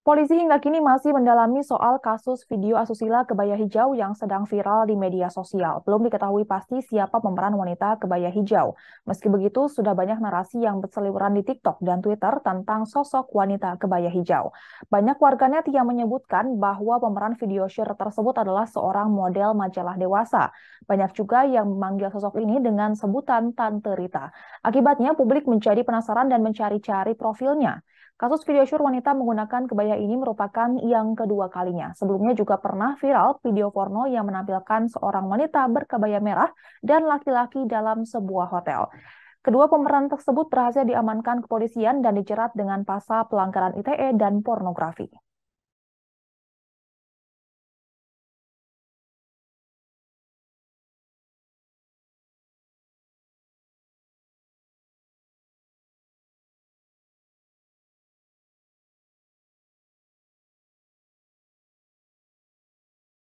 Polisi hingga kini masih mendalami soal kasus video asusila kebaya hijau yang sedang viral di media sosial. Belum diketahui pasti siapa pemeran wanita kebaya hijau. Meski begitu, sudah banyak narasi yang berseliweran di TikTok dan Twitter tentang sosok wanita kebaya hijau. Banyak warganet yang menyebutkan bahwa pemeran video share tersebut adalah seorang model majalah dewasa. Banyak juga yang memanggil sosok ini dengan sebutan Tante Rita. Akibatnya, publik menjadi penasaran dan mencari-cari profilnya. Kasus video syur wanita menggunakan kebaya ini merupakan yang kedua kalinya. Sebelumnya juga pernah viral video porno yang menampilkan seorang wanita berkebaya merah dan laki-laki dalam sebuah hotel. Kedua pemeran tersebut berhasil diamankan kepolisian dan dijerat dengan pasal pelanggaran ITE dan pornografi.